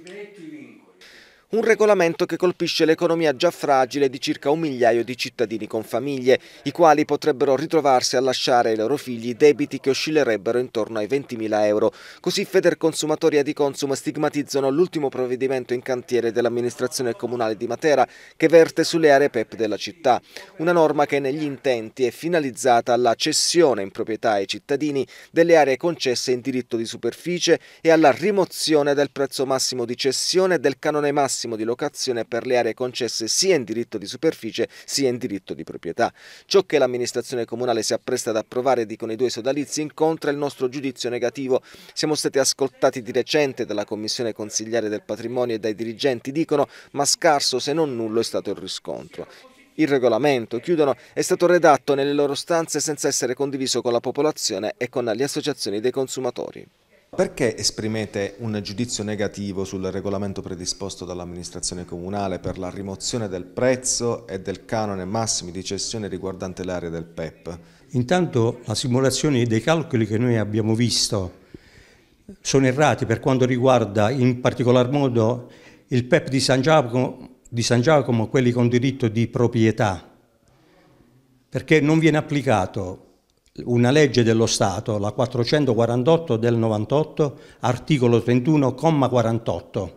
questi bei 5 un regolamento che colpisce l'economia già fragile di circa un migliaio di cittadini con famiglie, i quali potrebbero ritrovarsi a lasciare ai loro figli debiti che oscillerebbero intorno ai 20.000 euro. Così Federconsumatori e di Consum stigmatizzano l'ultimo provvedimento in cantiere dell'amministrazione comunale di Matera che verte sulle aree PEP della città. Una norma che negli intenti è finalizzata alla cessione in proprietà ai cittadini delle aree concesse in diritto di superficie e alla rimozione del prezzo massimo di cessione del canone massimo massimo di locazione per le aree concesse sia in diritto di superficie sia in diritto di proprietà. Ciò che l'amministrazione comunale si appresta ad approvare, dicono i due sodalizi, incontra il nostro giudizio negativo. Siamo stati ascoltati di recente dalla Commissione Consigliare del Patrimonio e dai dirigenti, dicono, ma scarso se non nullo è stato il riscontro. Il regolamento, chiudono, è stato redatto nelle loro stanze senza essere condiviso con la popolazione e con le associazioni dei consumatori. Perché esprimete un giudizio negativo sul regolamento predisposto dall'amministrazione comunale per la rimozione del prezzo e del canone massimi di cessione riguardante l'area del PEP? Intanto la simulazione dei calcoli che noi abbiamo visto sono errati per quanto riguarda in particolar modo il PEP di San Giacomo, di San Giacomo quelli con diritto di proprietà, perché non viene applicato una legge dello Stato, la 448 del 98, articolo 31,48,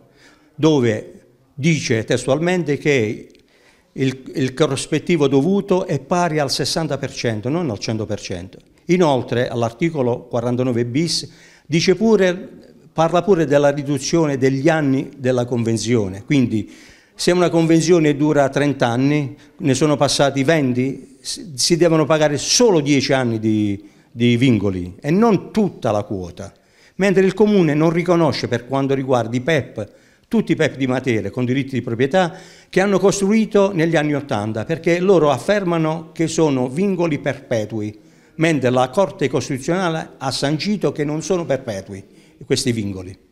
dove dice testualmente che il, il corrispettivo dovuto è pari al 60%, non al 100%. Inoltre all'articolo 49 bis dice pure, parla pure della riduzione degli anni della Convenzione, quindi se una convenzione dura 30 anni, ne sono passati 20, si devono pagare solo 10 anni di, di vincoli e non tutta la quota. Mentre il Comune non riconosce per quanto riguarda i PEP, tutti i PEP di Matera con diritti di proprietà che hanno costruito negli anni Ottanta perché loro affermano che sono vincoli perpetui, mentre la Corte Costituzionale ha sancito che non sono perpetui questi vincoli.